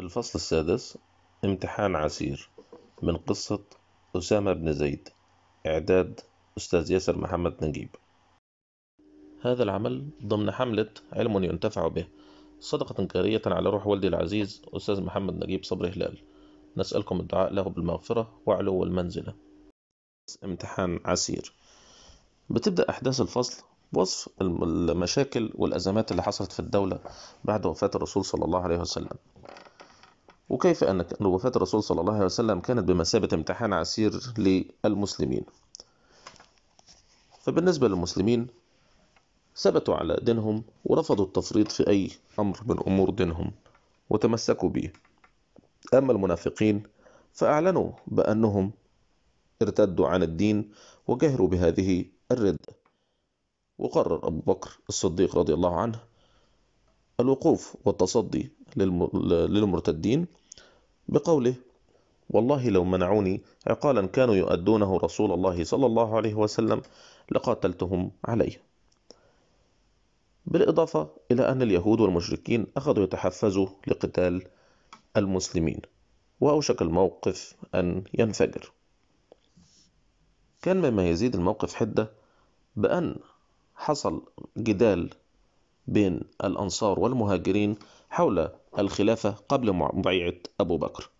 الفصل السادس امتحان عسير من قصة أسامة بن زيد إعداد أستاذ ياسر محمد نجيب هذا العمل ضمن حملة علم ينتفع به صدقة كارية على روح والدي العزيز أستاذ محمد نجيب صبري هلال نسألكم الدعاء له بالمغفرة وعلو المنزلة امتحان عسير بتبدأ أحداث الفصل بوصف المشاكل والأزمات اللي حصلت في الدولة بعد وفاة الرسول صلى الله عليه وسلم وكيف أن وفاة الرسول صلى الله عليه وسلم كانت بمثابة امتحان عسير للمسلمين فبالنسبة للمسلمين ثبتوا على دينهم ورفضوا التفريط في أي أمر من أمور دينهم وتمسكوا به أما المنافقين فأعلنوا بأنهم ارتدوا عن الدين وجهروا بهذه الردة وقرر أبو بكر الصديق رضي الله عنه الوقوف والتصدي للمرتدين بقوله والله لو منعوني عقالا كانوا يؤدونه رسول الله صلى الله عليه وسلم لقاتلتهم عليه بالإضافة إلى أن اليهود والمشركين أخذوا يتحفزوا لقتال المسلمين وأوشك الموقف أن ينفجر كان مما يزيد الموقف حدة بأن حصل جدال بين الأنصار والمهاجرين حول الخلافة قبل مبيعة أبو بكر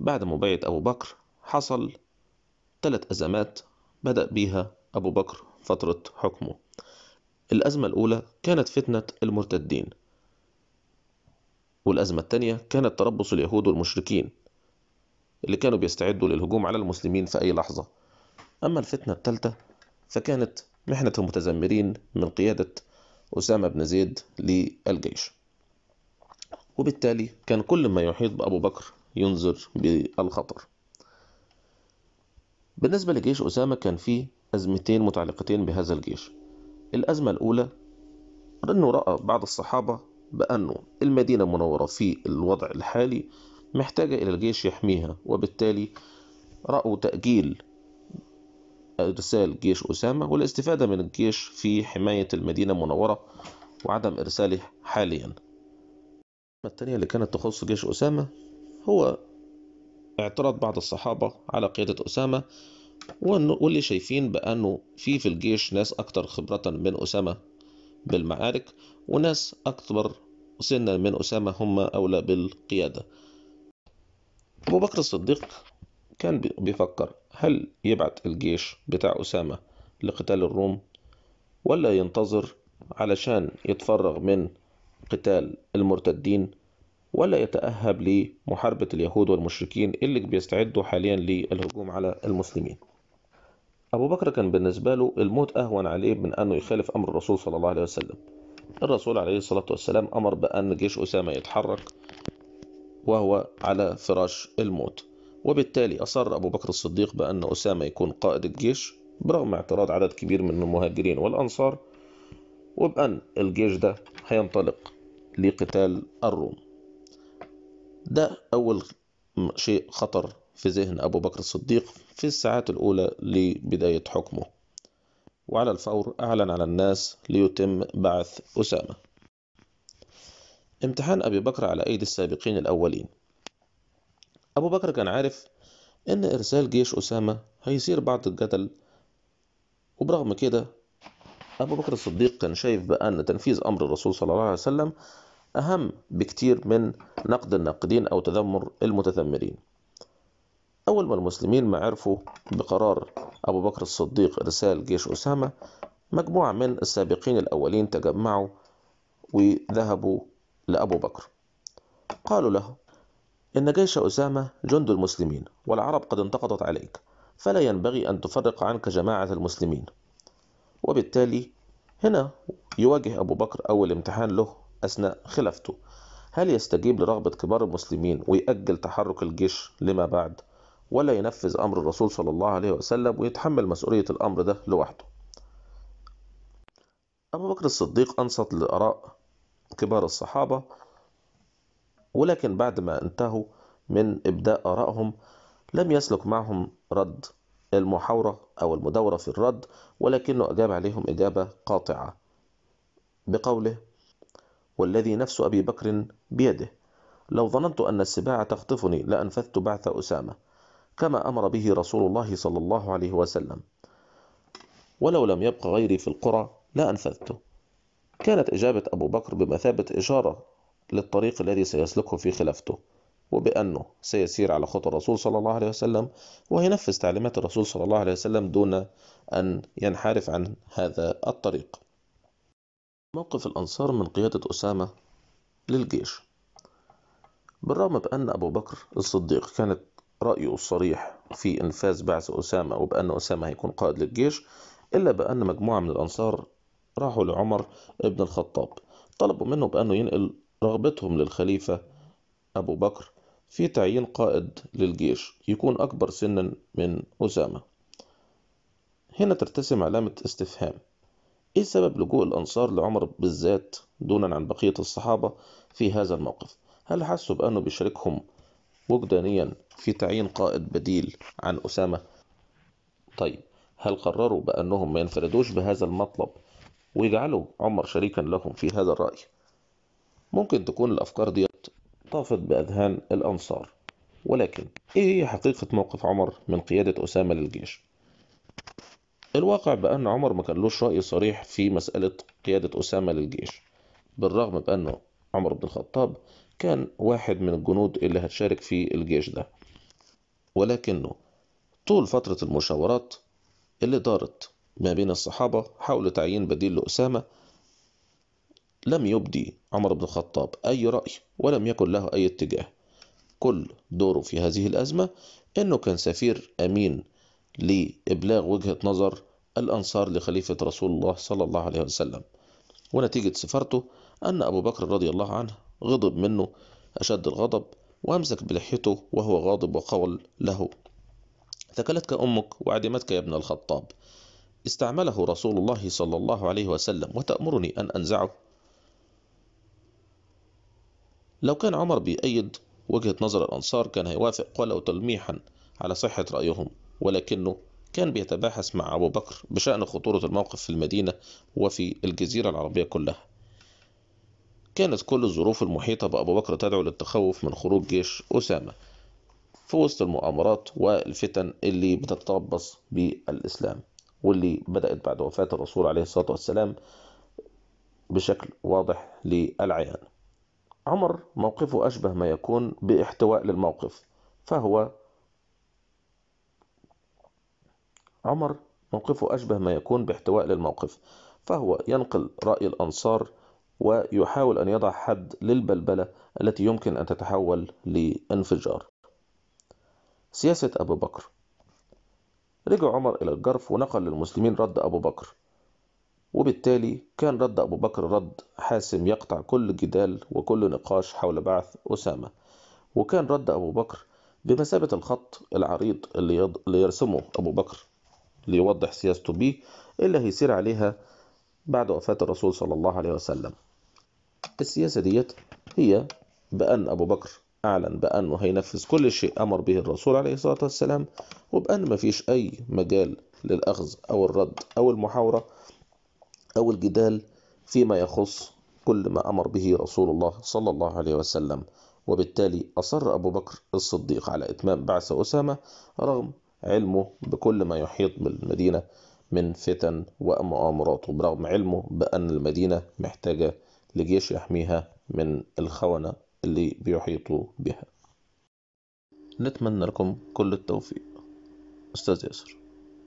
بعد مبيعة أبو بكر حصل ثلاث أزمات بدأ بيها أبو بكر فترة حكمه الأزمة الأولى كانت فتنة المرتدين والأزمة الثانية كانت تربص اليهود والمشركين اللي كانوا بيستعدوا للهجوم على المسلمين في أي لحظة أما الفتنة الثالثة فكانت محنة المتذمرين من قيادة أسامة بن زيد للجيش وبالتالي كان كل ما يحيط بأبو بكر ينذر بالخطر بالنسبة لجيش أسامة كان فيه أزمتين متعلقتين بهذا الجيش الأزمة الأولى أنه رأى بعض الصحابة بأنه المدينة المنورة في الوضع الحالي محتاجة إلى الجيش يحميها وبالتالي رأوا تأجيل إرسال جيش أسامة والاستفادة من الجيش في حماية المدينة المنورة وعدم إرساله حاليا الثانيه اللي كانت تخص جيش أسامة هو اعتراض بعض الصحابة على قيادة أسامة واللي شايفين بأنه في في الجيش ناس اكثر خبرة من أسامة بالمعارك وناس أكبر سنا من أسامة هم أولى بالقيادة أبو بكر الصديق كان بيفكر هل يبعت الجيش بتاع أسامة لقتال الروم ولا ينتظر علشان يتفرغ من قتال المرتدين ولا يتأهب لمحاربة اليهود والمشركين اللي بيستعدوا حاليا للهجوم على المسلمين أبو بكر كان بالنسبة له الموت أهون عليه من أنه يخالف أمر الرسول صلى الله عليه وسلم الرسول عليه الصلاة والسلام أمر بأن جيش أسامة يتحرك وهو على فراش الموت وبالتالي أصر أبو بكر الصديق بأن أسامة يكون قائد الجيش برغم اعتراض عدد كبير من المهاجرين والأنصار وبأن الجيش ده هينطلق لقتال الروم ده أول شيء خطر في ذهن أبو بكر الصديق في الساعات الأولى لبداية حكمه وعلى الفور أعلن على الناس ليتم بعث أسامة امتحان أبي بكر على أيدي السابقين الأولين أبو بكر كان عارف إن إرسال جيش أسامة هيثير بعض الجدل وبرغم كده أبو بكر الصديق كان شايف بقى أن تنفيذ أمر الرسول صلى الله عليه وسلم أهم بكتير من نقد الناقدين أو تذمر المتذمرين أول ما المسلمين ما عرفوا بقرار أبو بكر الصديق إرسال جيش أسامة مجموعة من السابقين الأولين تجمعوا وذهبوا لأبو بكر قالوا له إن جيش أسامة جند المسلمين والعرب قد انتقضت عليك فلا ينبغي أن تفرق عنك جماعة المسلمين وبالتالي هنا يواجه أبو بكر أول امتحان له أثناء خلافته هل يستجيب لرغبة كبار المسلمين ويأجل تحرك الجيش لما بعد ولا ينفذ أمر الرسول صلى الله عليه وسلم ويتحمل مسؤولية الأمر ده لوحده أبو بكر الصديق أنصت لآراء كبار الصحابة ولكن بعد ما انتهوا من إبداء آرائهم لم يسلك معهم رد المحاورة أو المداورة في الرد ولكنه أجاب عليهم إجابة قاطعة بقوله والذي نفس أبي بكر بيده لو ظننت أن السباع تخطفني لأنفذت بعث أسامة كما أمر به رسول الله صلى الله عليه وسلم ولو لم يبق غيري في القرى لأنفذته كانت إجابة أبو بكر بمثابة إشارة للطريق الذي سيسلكه في خلافته وبأنه سيسير على خطى الرسول صلى الله عليه وسلم وينفذ تعليمات الرسول صلى الله عليه وسلم دون أن ينحرف عن هذا الطريق موقف الأنصار من قيادة أسامة للجيش بالرغم بأن أبو بكر الصديق كانت رأيه الصريح في إنفاذ بعث أسامة وبأن أسامة هيكون قائد للجيش إلا بأن مجموعة من الأنصار راحوا لعمر بن الخطاب طلبوا منه بأنه ينقل رغبتهم للخليفة أبو بكر في تعيين قائد للجيش يكون أكبر سنا من أسامة هنا ترتسم علامة استفهام إيه سبب لجوء الأنصار لعمر بالذات دونا عن بقية الصحابة في هذا الموقف هل حسوا بأنه بيشاركهم وجدانيا في تعيين قائد بديل عن أسامة طيب هل قرروا بأنهم ما ينفردوش بهذا المطلب ويجعلوا عمر شريكا لهم في هذا الرأي ممكن تكون الأفكار ديت طافت بأذهان الأنصار ولكن إيه هي حقيقة موقف عمر من قيادة أسامة للجيش؟ الواقع بأن عمر ما كانلوش رأي صريح في مسألة قيادة أسامة للجيش بالرغم بأنه عمر بن الخطاب كان واحد من الجنود اللي هتشارك في الجيش ده ولكنه طول فترة المشاورات اللي دارت ما بين الصحابة حول تعيين بديل لأسامة لم يبدي عمر بن الخطاب أي رأي ولم يكن له أي اتجاه كل دوره في هذه الأزمة أنه كان سفير أمين لإبلاغ وجهة نظر الأنصار لخليفة رسول الله صلى الله عليه وسلم ونتيجة سفارته أن أبو بكر رضي الله عنه غضب منه أشد الغضب وأمسك بلحيته وهو غاضب وقول له ثكلتك أمك وعدمتك يا ابن الخطاب استعمله رسول الله صلى الله عليه وسلم وتأمرني أن أنزعه لو كان عمر بيأيد وجهة نظر الأنصار كان هيوافق ولو تلميحا على صحة رأيهم ولكنه كان بيتباحث مع أبو بكر بشأن خطورة الموقف في المدينة وفي الجزيرة العربية كلها كانت كل الظروف المحيطة بأبو بكر تدعو للتخوف من خروج جيش أسامة في وسط المؤامرات والفتن اللي بتتربص بالإسلام واللي بدأت بعد وفاة الرسول عليه الصلاة والسلام بشكل واضح للعيان عمر موقفه أشبه ما يكون باحتواء للموقف فهو عمر موقفه أشبه ما يكون باحتواء للموقف فهو ينقل رأي الأنصار ويحاول أن يضع حد للبلبلة التي يمكن أن تتحول لانفجار سياسة أبو بكر رجع عمر إلى الجرف ونقل للمسلمين رد أبو بكر وبالتالي كان رد أبو بكر رد حاسم يقطع كل جدال وكل نقاش حول بعث أسامة وكان رد أبو بكر بمثابة الخط العريض اللي, يض... اللي يرسمه أبو بكر ليوضح سياسته بيه اللي هيسير عليها بعد وفاة الرسول صلى الله عليه وسلم السياسة ديت هي بأن أبو بكر أعلن بأنه هينفذ كل شيء أمر به الرسول عليه الصلاة والسلام وبأن مفيش أي مجال للأخذ أو الرد أو المحاورة أو الجدال فيما يخص كل ما أمر به رسول الله صلى الله عليه وسلم وبالتالي أصر أبو بكر الصديق على إتمام بعث أسامة رغم علمه بكل ما يحيط بالمدينة من فتن ومؤامرات وبرغم علمه بأن المدينة محتاجة لجيش يحميها من الخونة اللي بيحيطوا بها نتمنى لكم كل التوفيق أستاذ ياسر